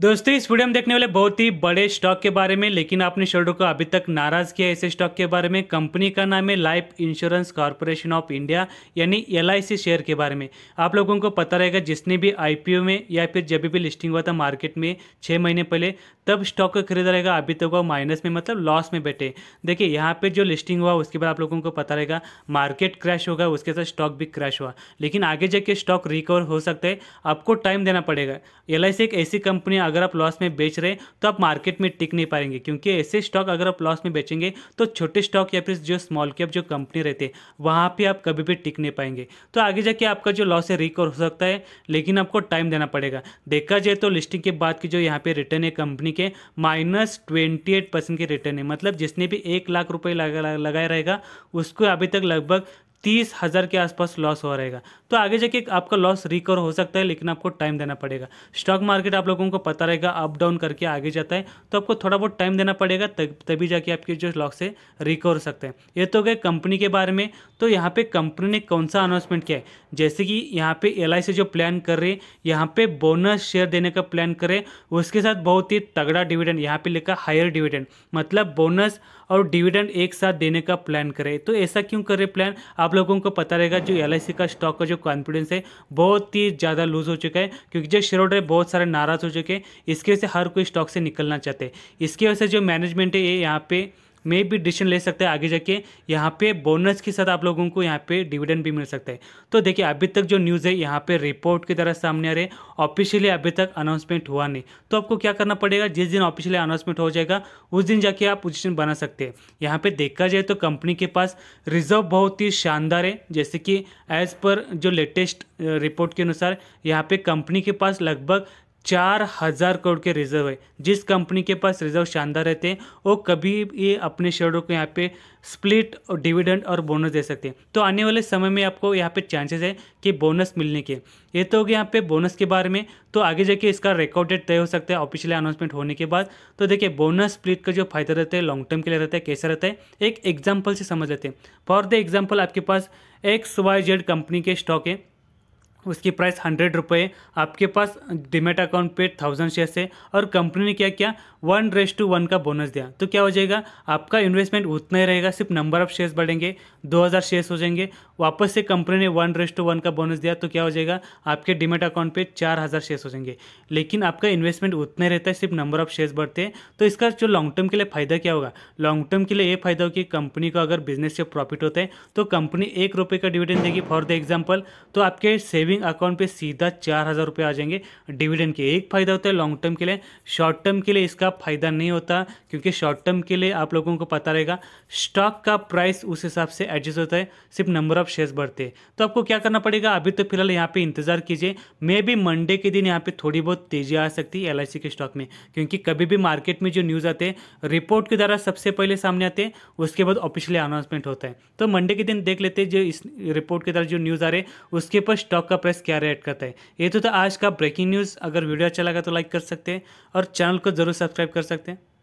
दोस्तों इस वीडियो में देखने वाले बहुत ही बड़े स्टॉक के बारे में लेकिन आपने शेयरों को अभी तक नाराज किया ऐसे स्टॉक के बारे में कंपनी का नाम है life insurance corporation of India यानी एल शेयर के बारे में आप लोगों को पता रहेगा जिसने भी आईपीओ में या फिर जब भी लिस्टिंग हुआ था मार्केट में छः महीने पहले तब स्टॉक को खरीदा रहेगा अभी तक वो माइनस में मतलब लॉस में बैठे देखिए यहाँ पर जो लिस्टिंग हुआ उसके बाद आप लोगों को पता रहेगा मार्केट क्रैश होगा उसके साथ स्टॉक भी क्रैश हुआ लेकिन आगे जाके स्टॉक रिकवर हो सकता है आपको टाइम देना पड़ेगा एल एक ऐसी कंपनी अगर आप लॉस में बेच रहे हैं तो आप मार्केट में टिक नहीं पाएंगे क्योंकि ऐसे स्टॉक अगर आप लॉस में बेचेंगे तो छोटे स्टॉक या फिर जो स्मॉल कैप जो कंपनी रहते हैं वहाँ पर आप कभी भी टिक नहीं पाएंगे तो आगे जाके आपका जो लॉस है रिकवर हो सकता है लेकिन आपको टाइम देना पड़ेगा देखा जाए तो लिस्टिंग के बाद की जो यहाँ पे रिटर्न है कंपनी के माइनस ट्वेंटी एट परसेंट के रिटर्न है मतलब जिसने भी एक लाख रुपये लगाया रहेगा उसको अभी तक लगभग तीस हज़ार के आसपास लॉस हो रहेगा तो आगे जाके आपका लॉस रिकवर हो सकता है लेकिन आपको टाइम देना पड़ेगा स्टॉक मार्केट आप लोगों को पता रहेगा अप डाउन करके आगे जाता है तो आपको थोड़ा बहुत टाइम देना पड़ेगा तब तभी जाके आपके जो लॉस है रिकवर हो सकते हैं ये तो गए कंपनी के बारे में तो यहाँ पर कंपनी ने कौन सा अनाउंसमेंट किया है जैसे कि यहाँ पे एल जो प्लान कर रहे यहाँ पे बोनस शेयर देने का प्लान करें उसके साथ बहुत ही तगड़ा डिविडेंड यहाँ पे लिखा हायर डिविडेंड मतलब बोनस और डिविडेंड एक साथ देने का प्लान करें तो ऐसा क्यों करें प्लान आप लोगों को पता रहेगा जो एल का स्टॉक का जो कॉन्फिडेंस है बहुत ही ज़्यादा लूज हो चुका है क्योंकि जो शेयर होल्डर बहुत सारे नाराज़ हो चुके हैं इसकी वजह से हर कोई स्टॉक से निकलना चाहते हैं इसकी वजह से जो मैनेजमेंट है ये यहाँ पर में भी डिसीजन ले सकते हैं आगे जाके यहाँ पे बोनस के साथ आप लोगों को यहाँ पे डिविडेंड भी मिल सकता है तो देखिए अभी तक जो न्यूज़ है यहाँ पे रिपोर्ट की तरह सामने आ रहे ऑफिशियली अभी तक अनाउंसमेंट हुआ नहीं तो आपको क्या करना पड़ेगा जिस दिन ऑफिशियली अनाउंसमेंट हो जाएगा उस दिन जाके आप पोजिशन बना सकते हैं यहाँ पर देखा जाए तो कंपनी के पास रिजर्व बहुत ही शानदार है जैसे कि एज़ पर जो लेटेस्ट रिपोर्ट के अनुसार यहाँ पर कंपनी के पास लगभग चार हज़ार करोड़ के रिजर्व है जिस कंपनी के पास रिजर्व शानदार रहते हैं वो कभी ये अपने शेयरों को यहाँ पे स्प्लिट और डिविडेंड और बोनस दे सकते हैं तो आने वाले समय में आपको यहाँ पे चांसेस है कि बोनस मिलने के ये तो हो गया यहाँ पे बोनस के बारे में तो आगे जाके इसका रिकॉर्ड डेट तय हो सकता है ऑफिशियल अनाउंसमेंट होने के बाद तो देखिए बोनस स्प्लिट का जो फायदा रहता है लॉन्ग टर्म के लिए रहता है कैसा रहता है एक एग्जाम्पल से समझ लेते हैं फॉर द एग्जाम्पल आपके पास एक्स वाई जेड कंपनी के स्टॉक है उसकी प्राइस हंड्रेड रुपये आपके पास डिमेट अकाउंट पे थाउजेंड शेयर्स है और कंपनी ने क्या किया वन रेस टू वन का बोनस दिया तो क्या हो जाएगा आपका इन्वेस्टमेंट उतना ही रहेगा सिर्फ नंबर ऑफ शेयर्स बढ़ेंगे दो हज़ार शेयर्स हो जाएंगे वापस से कंपनी ने वन रेस टू वन का बोनस दिया तो क्या हो जाएगा आपके डिमेट अकाउंट पे चार हज़ार शेयर्स हो जाएंगे लेकिन आपका इन्वेस्टमेंट उतना ही रहता है सिर्फ नंबर ऑफ शेयर्स बढ़ते हैं तो इसका जो लॉन्ग टर्म के लिए फ़ायदा क्या होगा लॉन्ग टर्म के लिए ये फायदा होगा कि कंपनी को अगर बिजनेस से प्रॉफिट होता है तो कंपनी एक रुपये का डिविडेंड देगी फॉर द एग्जाम्पल तो आपके सेविंग सेविंग अकाउंट पे सीधा चार हज़ार रुपये आ जाएंगे डिविडेंड के एक फ़ायदा होता है लॉन्ग टर्म के लिए शॉर्ट टर्म के लिए इसका फ़ायदा नहीं होता क्योंकि शॉर्ट टर्म के लिए आप लोगों को पता रहेगा स्टॉक का प्राइस उस हिसाब से एडजस्ट होता है सिर्फ नंबर ऑफ शेयर्स बढ़ते हैं तो आपको क्या करना पड़ेगा अभी तो फिलहाल यहाँ पर इंतज़ार कीजिए मे भी मंडे के दिन यहाँ पर थोड़ी बहुत तेज़ी आ सकती है एल के स्टॉक में क्योंकि कभी भी मार्केट में जो न्यूज़ आते हैं रिपोर्ट के द्वारा सबसे पहले सामने आते हैं उसके बाद ऑफिशियली अनाउंसमेंट होता है तो मंडे के दिन देख लेते हैं जो इस रिपोर्ट के द्वारा जो न्यूज़ आ रहे हैं उसके पर स्टॉक आपका प्राइस क्या रेट करता है ये तो था आज का ब्रेकिंग न्यूज़ अगर वीडियो अच्छा लगा तो लाइक कर सकते हैं और चैनल को ज़रूर सब्सक्राइब कर सकते हैं